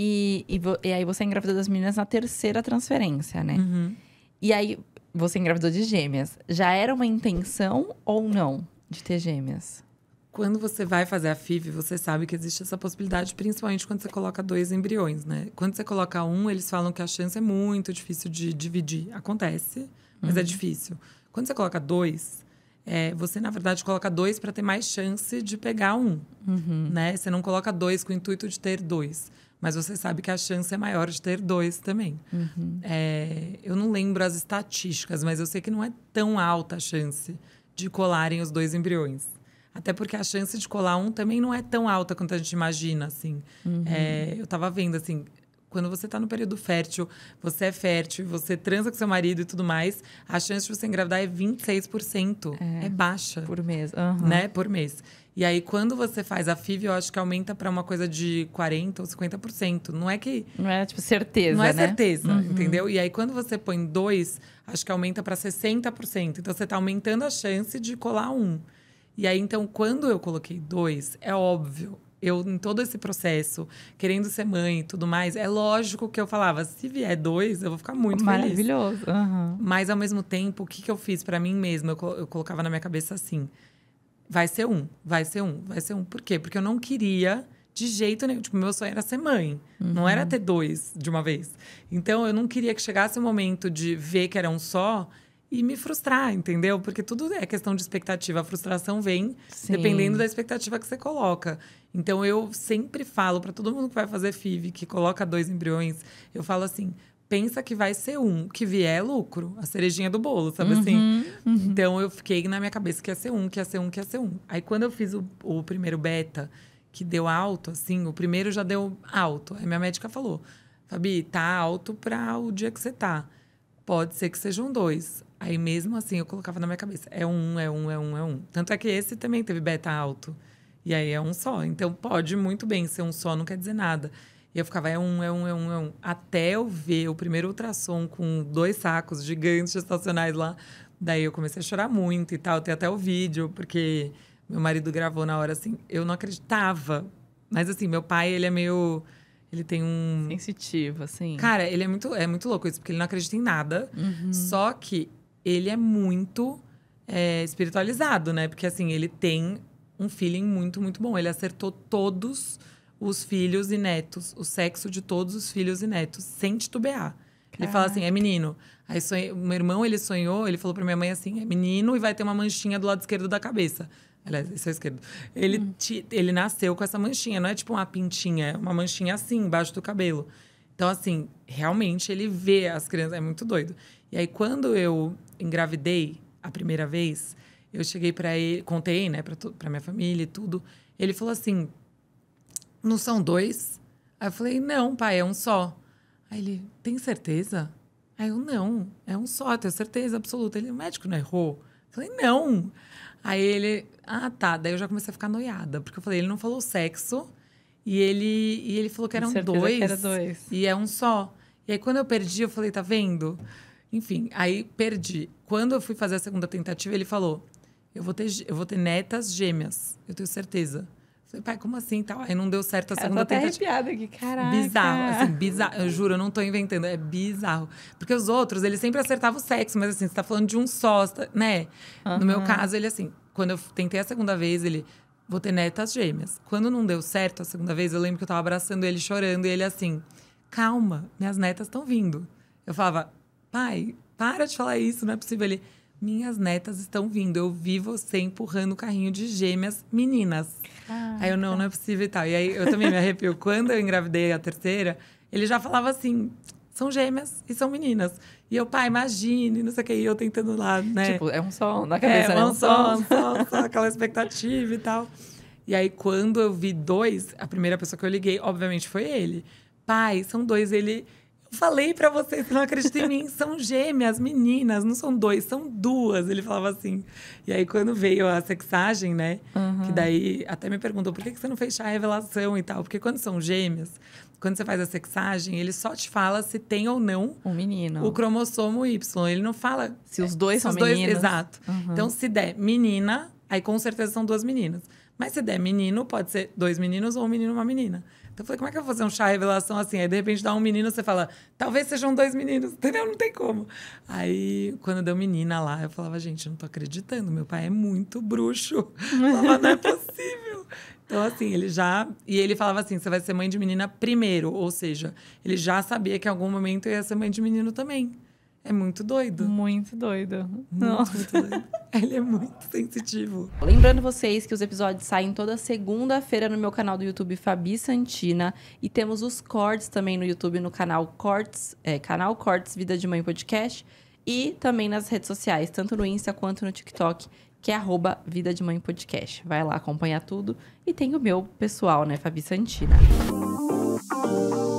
E, e, e, aí você engravidou das meninas na terceira transferência, né? Uhum. E aí você engravidou de gêmeas. Já era uma intenção ou não de ter gêmeas? Quando você vai fazer a FIV, você sabe que existe essa possibilidade, principalmente quando você coloca dois embriões, né? Quando você coloca um, eles falam que a chance é muito difícil de dividir. Acontece, mas é uhum. é difícil. Quando você coloca dois, é, você na verdade coloca dois para ter mais chance de pegar um, uhum. né? Você não coloca dois com o intuito de ter dois mas você sabe que a chance é maior de ter dois também. Uhum. É, eu não lembro as estatísticas, mas eu sei que não é tão alta a chance de colarem os dois embriões. Até porque a chance de colar um também não é tão alta quanto a gente imagina, assim. Uhum. É, eu estava vendo, assim, quando você está no período fértil, você é fértil, você transa com seu marido e tudo mais, a chance de você engravidar é 26%. É, é baixa. Por mês. Uhum. Né? Por mês. E aí, quando você faz a FIV, eu acho que aumenta para uma coisa de 40% ou 50%. Não é que. Não é, tipo, certeza. Não é né? certeza, uhum. entendeu? E aí, quando você põe dois, acho que aumenta para 60%. Então, você está aumentando a chance de colar um. E aí, então, quando eu coloquei dois, é óbvio eu em todo esse processo, querendo ser mãe e tudo mais, é lógico que eu falava, se vier dois, eu vou ficar muito Maravilhoso. feliz. Maravilhoso. Uhum. Mas ao mesmo tempo, o que, que eu fiz para mim mesma? Eu, eu colocava na minha cabeça assim: vai ser um, vai ser um, vai ser um. Por quê? Porque eu não queria de jeito nenhum. Tipo, meu sonho era ser mãe, uhum. não era uhum. ter dois de uma vez. Então eu não queria que chegasse o momento de ver que era um só e me frustrar, entendeu? Porque tudo é questão de expectativa. A frustração vem Sim. dependendo da expectativa que você coloca. Então eu sempre falo para todo mundo que vai fazer FIV, que coloca dois embriões, eu falo assim: pensa que vai ser um, que vier é lucro, a cerejinha do bolo, sabe assim? uhum, assim? Uhum. Então eu fiquei na minha cabeça que ia ser um, que ia ser um, que ia ser um. Aí quando eu fiz o, o primeiro beta, que deu alto, assim, o primeiro já deu alto. Aí minha médica falou: Fabi, tá alto para o dia que você tá pode ser que sejam dois. Aí mesmo assim eu colocava na minha cabeça, é um, é um, é um, é um. Tanto é que esse também teve beta alto. E aí é um só. Então pode muito bem ser um só, não quer dizer nada. E eu ficava, é um, é um, é um, é um. Até eu ver o primeiro ultrassom com dois sacos gigantes estacionais lá. Daí eu comecei a chorar muito e tal. Tem até o vídeo, porque meu marido gravou na hora assim. Eu não acreditava. Mas assim, meu pai, ele é meio. Meio ele tem um. Sensitivo, assim. Cara, ele é muito, é muito louco isso, porque ele não acredita em nada. Uhum. Só que ele é muito é, espiritualizado, né? Porque, assim, ele tem um feeling muito, muito bom. Ele acertou todos os filhos e netos, o sexo de todos os filhos e netos, sem titubear. Caraca. Ele fala assim: é menino. Aí sonhei, meu irmão, ele sonhou, ele falou pra minha mãe assim: é menino e vai ter uma manchinha do lado esquerdo da cabeça. Aliás, esse é o esquerdo. Ele, hum. te, ele nasceu com essa manchinha, não é tipo uma pintinha, é uma manchinha assim, embaixo do cabelo. Então, assim, realmente ele vê as crianças, é muito doido. E aí, quando eu engravidei a primeira vez, eu cheguei para ele, contei, né, para minha família e tudo. Ele falou assim: não são dois? Aí eu falei: não, pai, é um só. Aí ele: tem certeza? Aí eu: não, é um só, tenho certeza absoluta. Ele: o médico não errou? Falei, não. Aí ele, ah, tá. Daí eu já comecei a ficar noiada, porque eu falei, ele não falou sexo e ele, e ele falou que eram dois, que era dois. E é um só. E aí quando eu perdi, eu falei, tá vendo? Enfim, aí perdi. Quando eu fui fazer a segunda tentativa, ele falou: eu vou ter, eu vou ter netas gêmeas, eu tenho certeza. Falei, pai, como assim Tá, Aí não deu certo a segunda tentativa. Eu tô até arrepiada aqui, caraca. Bizarro, assim, bizarro. Eu juro, eu não tô inventando, é bizarro. Porque os outros, eles sempre acertavam o sexo, mas assim, você tá falando de um só, tá, né? Uhum. No meu caso, ele assim, quando eu tentei a segunda vez, ele, vou ter netas gêmeas. Quando não deu certo a segunda vez, eu lembro que eu tava abraçando ele, chorando, e ele assim, calma, minhas netas estão vindo. Eu falava, pai, para de falar isso, não é possível. Ele, minhas netas estão vindo, eu vi você empurrando o carrinho de gêmeas meninas. Ah, aí eu, não, então. não é possível e tal. E aí eu também me arrepio. Quando eu engravidei a terceira, ele já falava assim, são gêmeas e são meninas. E eu, pai, imagine, não sei o que, e eu tentando lá, né? Tipo, é um som na é, cabeça, é, né? É um, um som, um som, aquela expectativa e tal. E aí, quando eu vi dois, a primeira pessoa que eu liguei, obviamente, foi ele. Pai, são dois, ele falei para vocês que não acreditam em mim, são gêmeas, meninas, não são dois, são duas. Ele falava assim. E aí, quando veio a sexagem, né? Uhum. Que daí até me perguntou por que você não fez a revelação e tal. Porque quando são gêmeas, quando você faz a sexagem, ele só te fala se tem ou não um menino. o cromossomo Y. Ele não fala. Se os dois são os dois, meninas. Exato. Uhum. Então, se der menina, aí com certeza são duas meninas. Mas se der menino, pode ser dois meninos ou um menino e uma menina. Então eu falei, como é que eu vou fazer um chá revelação assim? Aí de repente dá um menino, você fala, talvez sejam dois meninos, entendeu? Não tem como. Aí quando deu menina lá, eu falava, gente, eu não tô acreditando, meu pai é muito bruxo. Eu falava, não é possível. Então, assim, ele já. E ele falava assim: você vai ser mãe de menina primeiro. Ou seja, ele já sabia que em algum momento eu ia ser mãe de menino também. É muito doido. Muito doido. Muito, muito doido. Ele é muito sensitivo. Lembrando vocês que os episódios saem toda segunda-feira no meu canal do YouTube Fabi Santina. E temos os cortes também no YouTube, no canal Cortes, é, canal Cortes Vida de Mãe Podcast. E também nas redes sociais, tanto no Insta quanto no TikTok, que é arroba Vida de Mãe Podcast. Vai lá acompanhar tudo. E tem o meu pessoal, né, Fabi Santina. Música